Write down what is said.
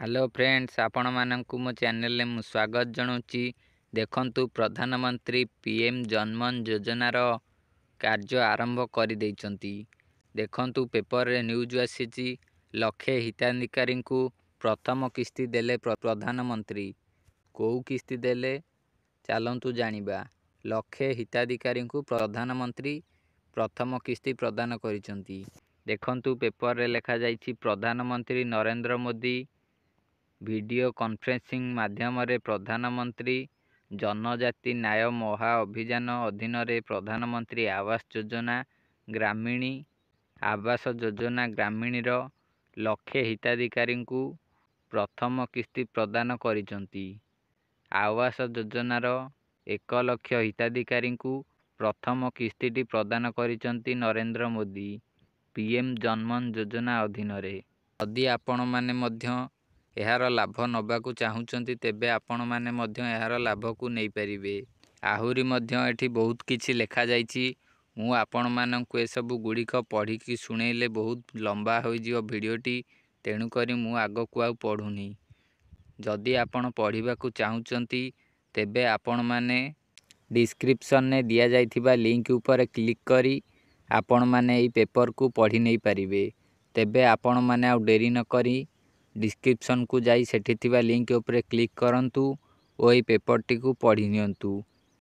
hello friends ଆପଣମାନଙ୍କୁ ମୋ ଚ୍ୟାନେଲରେ ମୁଁ ସ୍ୱାଗତ ଜଣାଉଛି ଦେଖନ୍ତୁ ପ୍ରଧାନମନ୍ତ୍ରୀ ପି ଏମ୍ ଜନ୍ମନ୍ ଯୋଜନାର କାର୍ଯ୍ୟ ଆରମ୍ଭ କରିଦେଇଛନ୍ତି ଦେଖନ୍ତୁ ପେପରରେ ନ୍ୟୁଜ୍ ଆସିଛି ଲକ୍ଷେ ହିତାଧିକାରୀଙ୍କୁ ପ୍ରଥମ କିସ୍ତି ଦେଲେ ପ୍ରଧାନମନ୍ତ୍ରୀ କେଉଁ କିସ୍ତି ଦେଲେ ଚାଲନ୍ତୁ ଜାଣିବା ଲକ୍ଷେ ହିତାଧିକାରୀଙ୍କୁ ପ୍ରଧାନମନ୍ତ୍ରୀ ପ୍ରଥମ କିସ୍ତି ପ୍ରଦାନ କରିଛନ୍ତି ଦେଖନ୍ତୁ ପେପରରେ ଲେଖାଯାଇଛି ପ୍ରଧାନମନ୍ତ୍ରୀ ନରେନ୍ଦ୍ର ମୋଦି ଭିଡ଼ିଓ କନଫରେନ୍ସିଂ ମାଧ୍ୟମରେ ପ୍ରଧାନମନ୍ତ୍ରୀ ଜନଜାତି ନ୍ୟାୟ ମହା ଅଭିଯାନ ଅଧୀନରେ ପ୍ରଧାନମନ୍ତ୍ରୀ ଆବାସ ଯୋଜନା ଗ୍ରାମୀଣ ଆବାସ ଯୋଜନା ଗ୍ରାମୀଣର ଲକ୍ଷେ ହିତାଧିକାରୀଙ୍କୁ ପ୍ରଥମ କିସ୍ତି ପ୍ରଦାନ କରିଛନ୍ତି ଆବାସ ଯୋଜନାର ଏକ ଲକ୍ଷ ହିତାଧିକାରୀଙ୍କୁ ପ୍ରଥମ କିସ୍ତିଟି ପ୍ରଦାନ କରିଛନ୍ତି ନରେନ୍ଦ୍ର ମୋଦି ପି ଏମ୍ ଜନ୍ମନ୍ ଯୋଜନା ଅଧୀନରେ ଯଦି ଆପଣମାନେ ମଧ୍ୟ ଏହାର ଲାଭ ନେବାକୁ ଚାହୁଁଛନ୍ତି ତେବେ ଆପଣମାନେ ମଧ୍ୟ ଏହାର ଲାଭକୁ ନେଇପାରିବେ ଆହୁରି ମଧ୍ୟ ଏଠି ବହୁତ କିଛି ଲେଖାଯାଇଛି ମୁଁ ଆପଣମାନଙ୍କୁ ଏସବୁ ଗୁଡ଼ିକ ପଢ଼ିକି ଶୁଣେଇଲେ ବହୁତ ଲମ୍ବା ହୋଇଯିବ ଭିଡ଼ିଓଟି ତେଣୁକରି ମୁଁ ଆଗକୁ ଆଉ ପଢ଼ୁନି ଯଦି ଆପଣ ପଢ଼ିବାକୁ ଚାହୁଁଛନ୍ତି ତେବେ ଆପଣମାନେ ଡିସ୍କ୍ରିପସନ୍ରେ ଦିଆଯାଇଥିବା ଲିଙ୍କ୍ ଉପରେ କ୍ଲିକ୍ କରି ଆପଣମାନେ ଏହି ପେପରକୁ ପଢ଼ି ନେଇପାରିବେ ତେବେ ଆପଣମାନେ ଆଉ ଡେରି ନକରି डिस्क्रिपन को जी से लिंक उपरे क्लिक करूँ और ये पेपर टी पढ़ी नि